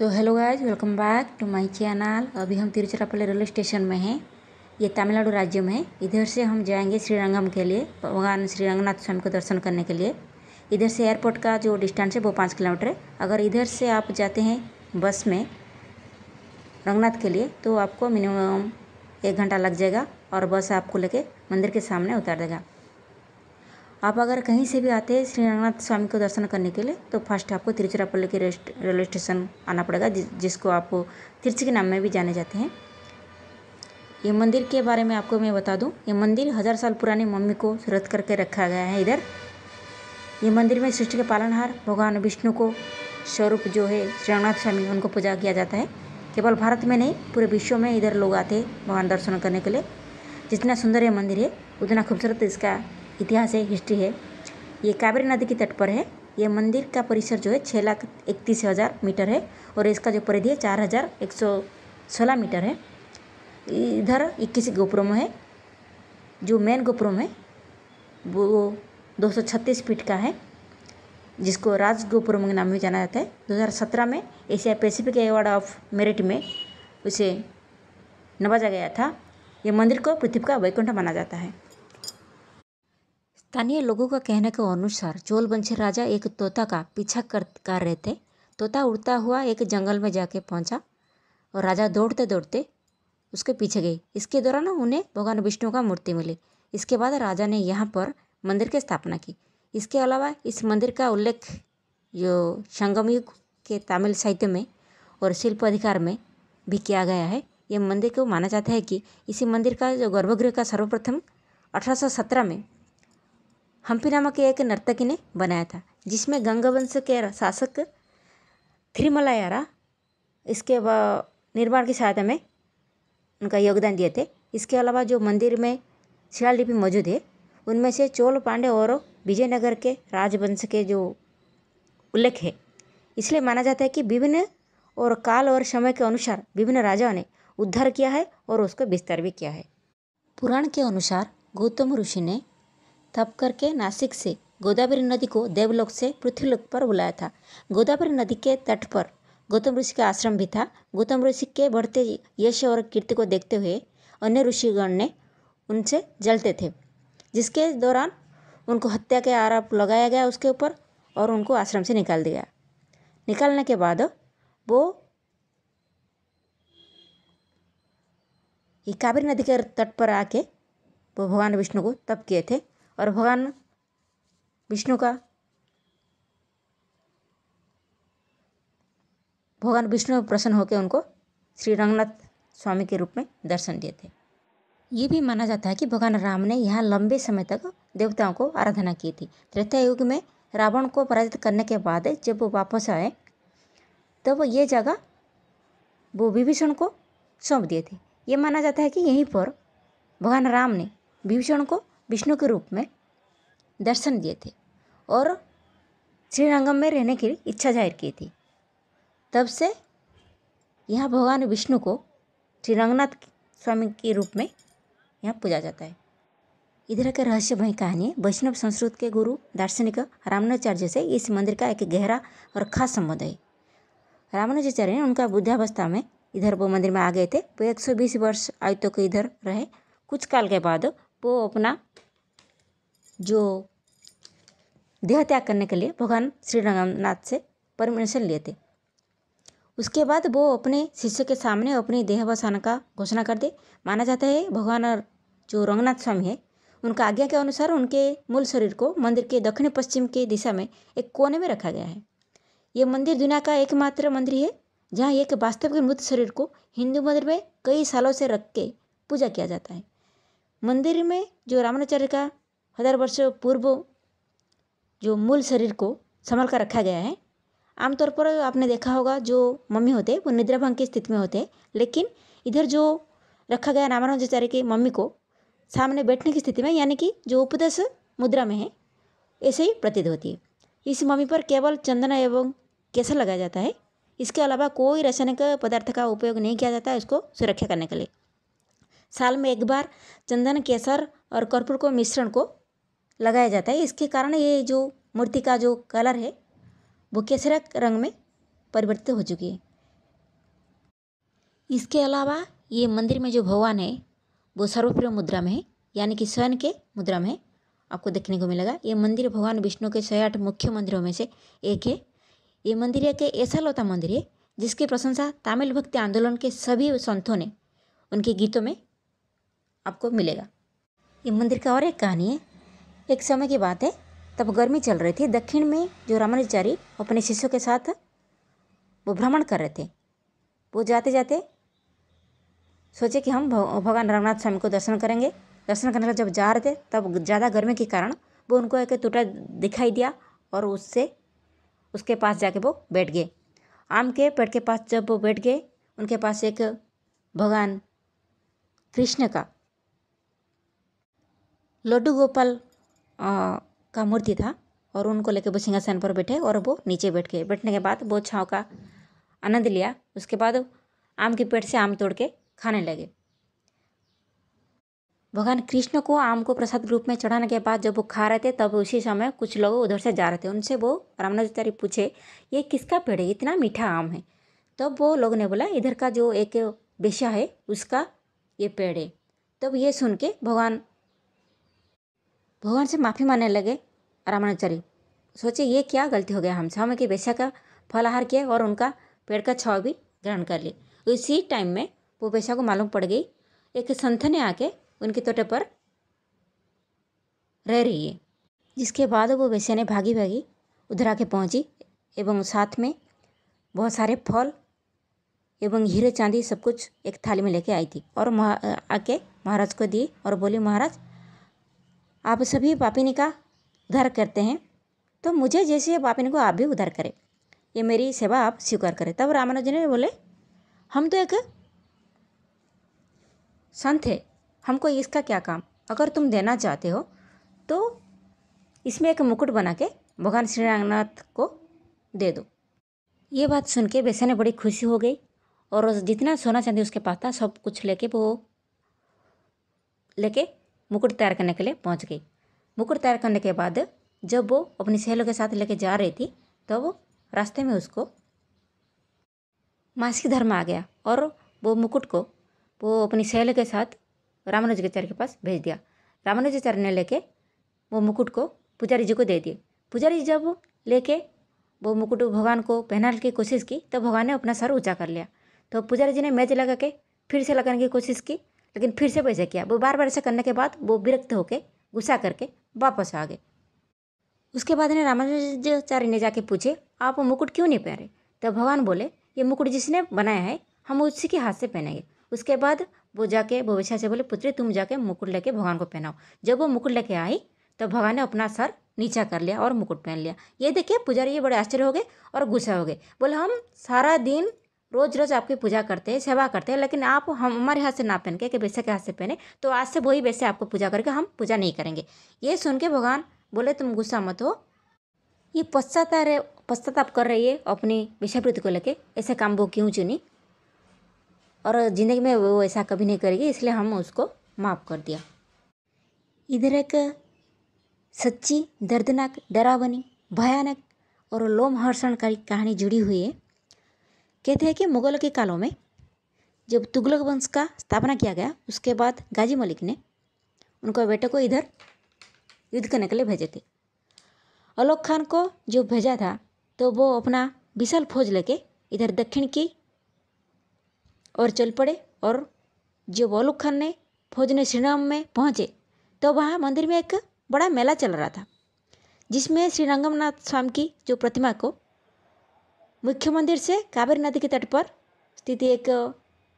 तो hello guys welcome back to my channel अभी हम तिरुचिरापल्ली रेलवे स्टेशन में हैं ये तमिलनाडु राज्य में है इधर से हम जाएंगे श्रीरंगम के लिए भगवान श्री रंगनाथ स्वामी को दर्शन करने के लिए इधर से एयरपोर्ट का जो डिस्टेंस है वो पाँच किलोमीटर है अगर इधर से आप जाते हैं बस में रंगनाथ के लिए तो आपको मिनिमम एक घंटा लग जाएगा और बस आपको लेके मंदिर के सामने उतार देगा आप अगर कहीं से भी आते हैं श्री रंगनाथ स्वामी को दर्शन करने के लिए तो फर्स्ट आपको तिरुचिरापल्ली के रेलवे स्टेशन आना पड़ेगा जि, जिसको आप तिरची के नाम में भी जाने जाते हैं ये मंदिर के बारे में आपको मैं बता दूं ये मंदिर हज़ार साल पुराने मम्मी को सुरत करके रखा गया है इधर ये मंदिर में सृष्टि के पालनहार भगवान विष्णु को स्वरूप जो है श्री रंगनाथ स्वामी उनको पूजा किया जाता है केवल भारत में नहीं पूरे विश्व में इधर लोग आते हैं भगवान दर्शन करने के लिए जितना सुंदर ये मंदिर है उतना खूबसूरत इसका इतिहास है हिस्ट्री है ये कावेरी नदी के तट पर है ये मंदिर का परिसर जो है छः लाख इकतीस हज़ार मीटर है और इसका जो परिधि है चार हज़ार एक सौ सोलह मीटर है इधर इक्कीस गोपुरों में है जो मेन गोपुरों में वो दो सौ छत्तीस फीट का है जिसको राज गोपुरम के नाम में जाना जाता है 2017 में Asia Pacific award of merit में उसे नवाजा गया था यह मंदिर को पृथ्वी का वैकुंठ माना जाता है स्थानीय लोगों का कहने के अनुसार चोलबंशी राजा एक तोता का पीछा कर कर रहे थे तोता उड़ता हुआ एक जंगल में जाके पहुंचा और राजा दौड़ते दौड़ते उसके पीछे गई इसके दौरान उन्हें भगवान विष्णु का मूर्ति मिली इसके बाद राजा ने यहाँ पर मंदिर की स्थापना की इसके अलावा इस मंदिर का उल्लेख जो संगमयुग के तमिल साहित्य में और शिल्प अधिकार में भी किया गया है यह मंदिर को माना जाता है कि इसी मंदिर का जो गर्भगृह का सर्वप्रथम अठारह में हम्पी नामक एक नर्तकी ने बनाया था जिसमें वंश के शासक थ्रिमलायारा इसके निर्माण की सहायता में उनका योगदान दिए थे इसके अलावा जो मंदिर में शिलालिपि मौजूद है उनमें से चोल पांडे और विजयनगर के राजवंश के जो उल्लेख है इसलिए माना जाता है कि विभिन्न और काल और समय के अनुसार विभिन्न राजाओं ने उद्धार किया है और उसको विस्तार भी किया है पुराण के अनुसार गौतम ऋषि ने तप करके नासिक से गोदावरी नदी को देवलोक से पृथ्वीलोक पर बुलाया था गोदावरी नदी के तट पर गौतम ऋषि का आश्रम भी था गौतम ऋषि के बढ़ते यश और कीर्ति को देखते हुए अन्य ऋषिगण ने उनसे जलते थे जिसके दौरान उनको हत्या के आरोप लगाया गया उसके ऊपर और उनको आश्रम से निकाल दिया निकालने के बाद वो कावेरी नदी के तट पर आके वो भगवान विष्णु को तप किए थे और भगवान विष्णु का भगवान विष्णु प्रसन्न होकर उनको श्री रंगनाथ स्वामी के रूप में दर्शन दिए थे ये भी माना जाता है कि भगवान राम ने यहाँ लंबे समय तक देवताओं को आराधना की थी त्रेता युग में रावण को पराजित करने के बाद जब वो वापस आए तब तो ये जगह वो विभीषण को सौंप दिए थे ये माना जाता है कि यहीं पर भगवान राम ने विभीषण को विष्णु के रूप में दर्शन दिए थे और श्रीरंगम में रहने की इच्छा जाहिर की थी तब से यहाँ भगवान विष्णु को श्रीरंगनाथ स्वामी के रूप में यहाँ पूजा जाता है इधर के रहस्यमय कहानी वैष्णव संस्कृत के गुरु दार्शनिक रामनाचार्य से इस मंदिर का एक गहरा और खास संबंध है रामानुजाचार्य ने उनका बुद्धावस्था में इधर वो मंदिर में आ गए थे वो 120 वर्ष आयु तक इधर रहे कुछ काल के बाद वो अपना जो देह त्याग करने के लिए भगवान श्री रंगनाथ से परमिशन लिए थे उसके बाद वो अपने शिष्य के सामने अपनी देहावसान का घोषणा कर दे माना जाता है भगवान और जो रंगनाथ स्वामी है उनका आज्ञा के अनुसार उनके मूल शरीर को मंदिर के दक्षिण पश्चिम की दिशा में एक कोने में रखा गया है ये मंदिर दुनिया का एकमात्र मंदिर है जहाँ एक वास्तविक मृत शरीर को हिंदू मंदिर में कई सालों से रख के पूजा किया जाता है मंदिर में जो रामाचार्य का हज़ार वर्ष पूर्व जो मूल शरीर को संभाल कर रखा गया है आमतौर पर आपने देखा होगा जो मम्मी होते वो निद्रा भंग की स्थिति में होते लेकिन इधर जो रखा गया रामानुजाचार्य की मम्मी को सामने बैठने की स्थिति में यानी कि जो उपदेश मुद्रा में है ऐसे ही प्रतीत होती है इस मम्मी पर केवल चंदन एवं केसर लगाया जाता है इसके अलावा कोई रासायनिक पदार्थ का उपयोग नहीं किया जाता है उसको सुरक्षा करने के लिए साल में एक बार चंदन केसर और कर्पूर को मिश्रण को लगाया जाता है इसके कारण ये जो मूर्ति का जो कलर है वो केसरा रंग में परिवर्तित हो चुकी है इसके अलावा ये मंदिर में जो भगवान है वो सर्वप्रिय मुद्रा में है यानी कि स्वयं के मुद्रा में आपको देखने को मिलेगा ये मंदिर भगवान विष्णु के छः आठ मुख्य मंदिरों में से एक है ये मंदिर एक ऐसा लौता मंदिर है जिसकी प्रशंसा तमिल भक्ति आंदोलन के सभी संतों ने उनके गीतों में आपको मिलेगा ये मंदिर का और एक कहानी है एक समय की बात है तब गर्मी चल रही थी दक्षिण में जो रामानुचारी अपने शिष्यों के साथ वो भ्रमण कर रहे थे वो जाते जाते सोचे कि हम भगवान रामनाथ स्वामी को दर्शन करेंगे दर्शन करने जब जा रहे थे तब ज़्यादा गर्मी के कारण वो उनको एक टूटा दिखाई दिया और उससे उसके पास जाके वो बैठ गए आम के पेड़ के पास जब वो बैठ गए उनके पास एक भगवान कृष्ण का लड्डू गोपाल का मूर्ति था और उनको लेके वो सिंहासन पर बैठे और वो नीचे बैठ गए बैठने के बाद वो छाँव का आनंद लिया उसके बाद आम के पेड़ से आम तोड़ के खाने लगे भगवान कृष्ण को आम को प्रसाद रूप में चढ़ाने के बाद जब वो खा रहे थे तब उसी समय कुछ लोग उधर से जा रहे थे उनसे वो रामानाचारी पूछे ये किसका पेड़ है इतना मीठा आम है तब वो लोग ने बोला इधर का जो एक बेशा है उसका ये पेड़ है तब ये सुन के भगवान भगवान से माफ़ी मांगने लगे रामानुचारी सोचे ये क्या गलती हो गया हम हम की वेश्या का फलाहार किया और उनका पेड़ का छाव भी ग्रहण कर ली इसी टाइम में वो वेश्या को मालूम पड़ गई एक संत ने आके उनके तोटे पर रह रही है जिसके बाद वो वेश्या ने भागी भागी उधर आके पहुँची एवं साथ में बहुत सारे फल एवं हीरे चांदी सब कुछ एक थाली में लेके आई थी और महा आके महाराज को दी और बोली महाराज आप सभी पापिनी का उद्धार करते हैं तो मुझे जैसे पापिनी को आप भी उद्धार करें ये मेरी सेवा आप स्वीकार करें तब रामानुज ने बोले हम तो एक संत है हमको इसका क्या काम अगर तुम देना चाहते हो तो इसमें एक मुकुट बना के भगवान श्री रंगनाथ को दे दो ये बात सुन के बेसने बड़ी खुशी हो गई और जितना सोना चांदी उसके पास था सब कुछ लेके वो लेके मुकुट तैयार करने के लिए पहुंच गई मुकुट तैयार करने के बाद जब वो अपनी सहेलों के साथ लेके जा रही थी तो वो रास्ते में उसको मासिक धर्म आ गया और वो मुकुट को वो अपनी सहेलों के साथ रामानुजाचार्य के पास भेज दिया रामानुजाचार्य ने लेके वो मुकुट को पुजारी जी को दे दिए पुजारी जी जब लेके वो मुकुट भगवान को पहनाने की कोशिश की तो भगवान ने अपना सर ऊँचा कर लिया तो पुजारी जी ने मेज लगा के फिर से लगाने की कोशिश की लेकिन फिर से वैसे किया वो बार बार ऐसा करने के बाद वो विरक्त होकर गुस्सा करके वापस आ गए उसके बाद ने रामानुजाचार्य ने जाके पूछे आप वो मुकुट क्यों नहीं पहने तो भगवान बोले ये मुकुट जिसने बनाया है हम उसी के हाथ से पहनेंगे उसके बाद वो जाके भविष्य से बोले पुत्री तुम जाके मुकुट लेके भगवान को पहनाओ जब वो मुकुट लेके आई तो भगवान ने अपना सर नीचा कर लिया और मुकुट पहन लिया ये देखिए पुजारी ये बड़े आश्चर्य हो गए और गुस्सा हो गए बोले हम सारा दिन रोज़ रोज़ आपकी पूजा करते हैं सेवा करते हैं लेकिन आप हम हमारे हाथ से ना पहन के कि वैसे के हाथ से पहने तो आज से वही वैसे आपको पूजा करके हम पूजा नहीं करेंगे ये सुन के भगवान बोले तुम गुस्सा मत हो ये पश्चाता रहे पश्चाताप कर रही है अपनी विषावृत्ति को लेके ऐसे काम वो क्यों चुनी और ज़िंदगी में वो ऐसा कभी नहीं करेगी इसलिए हम उसको माफ़ कर दिया इधर एक सच्ची दर्दनाक डरावनी भयानक और लोमहर्षणकारी कहानी जुड़ी हुई है कहते हैं कि मुगल के कालों में जब तुगलक वंश का स्थापना किया गया उसके बाद गाजी मलिक ने उनको बेटे को इधर युद्ध करने के लिए भेजे थे अलोक खान को जो भेजा था तो वो अपना विशाल फौज लेके इधर दक्षिण की और चल पड़े और जब अलोक खान ने फौज ने श्रीराम में पहुँचे तो वहाँ मंदिर में एक बड़ा मेला चल रहा था जिसमें श्री रंगमनाथ स्वामी की जो प्रतिमा को मुख्य मंदिर से कावेरी नदी के तट पर स्थित एक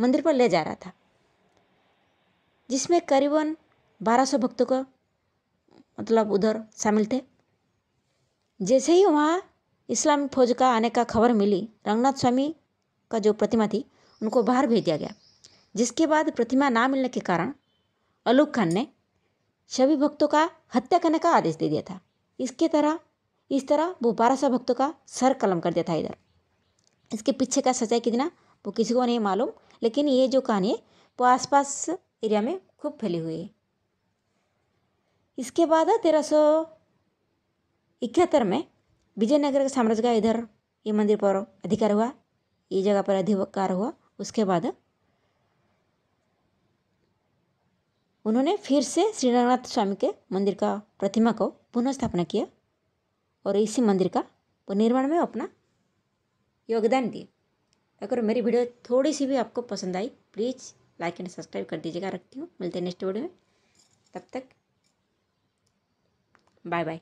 मंदिर पर ले जा रहा था जिसमें करीबन 1200 भक्तों को मतलब उधर शामिल थे जैसे ही वहाँ इस्लाम फौज का आने का खबर मिली रंगनाथ स्वामी का जो प्रतिमा थी उनको बाहर भेज दिया गया जिसके बाद प्रतिमा ना मिलने के कारण अलूक खान ने सभी भक्तों का हत्या करने का आदेश दे दिया था इसके तरह इस तरह वो बारह सौ भक्तों का सर कलम कर दिया था इधर इसके पीछे का सच्चाई कितना वो किसी को नहीं मालूम लेकिन ये जो कहानी है वो आसपास एरिया में खूब फैली हुई है इसके बाद तेरह सौ इकहत्तर में विजयनगर के साम्राज्य का इधर ये मंदिर पर अधिकार हुआ ये जगह पर अधिकार हुआ उसके बाद उन्होंने फिर से श्रीरंगनाथ स्वामी के मंदिर का प्रतिमा को पुनः स्थापना किया और इसी मंदिर का निर्माण में अपना योगदान दिए अगर मेरी वीडियो थोड़ी सी भी आपको पसंद आई प्लीज़ लाइक एंड सब्सक्राइब कर दीजिएगा रखती हूँ मिलते हैं नेक्स्ट वीडियो में तब तक बाय बाय